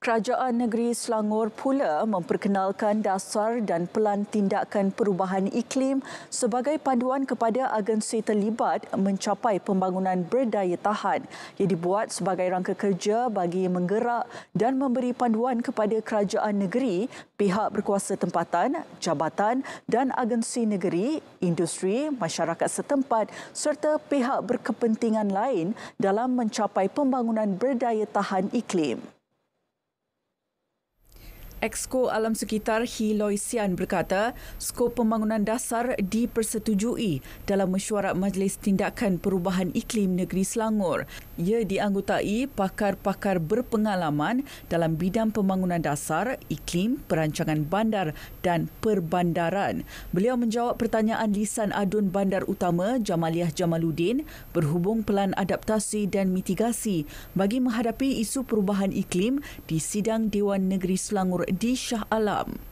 Kerajaan Negeri Selangor pula memperkenalkan dasar dan pelan tindakan perubahan iklim sebagai panduan kepada agensi terlibat mencapai pembangunan berdaya tahan yang dibuat sebagai rangka kerja bagi menggerak dan memberi panduan kepada kerajaan negeri, pihak berkuasa tempatan, jabatan dan agensi negeri, industri, masyarakat setempat serta pihak berkepentingan lain dalam mencapai pembangunan berdaya tahan iklim. Exko Alam Sekitar Hiloy Sian berkata, skop pembangunan dasar dipersetujui dalam mesyuarat Majlis Tindakan Perubahan Iklim Negeri Selangor. Ia dianggotai pakar-pakar berpengalaman dalam bidang pembangunan dasar, iklim, perancangan bandar dan perbandaran. Beliau menjawab pertanyaan lisan adun bandar utama Jamaliah Jamaluddin berhubung pelan adaptasi dan mitigasi bagi menghadapi isu perubahan iklim di Sidang Dewan Negeri Selangor di Shah Alam.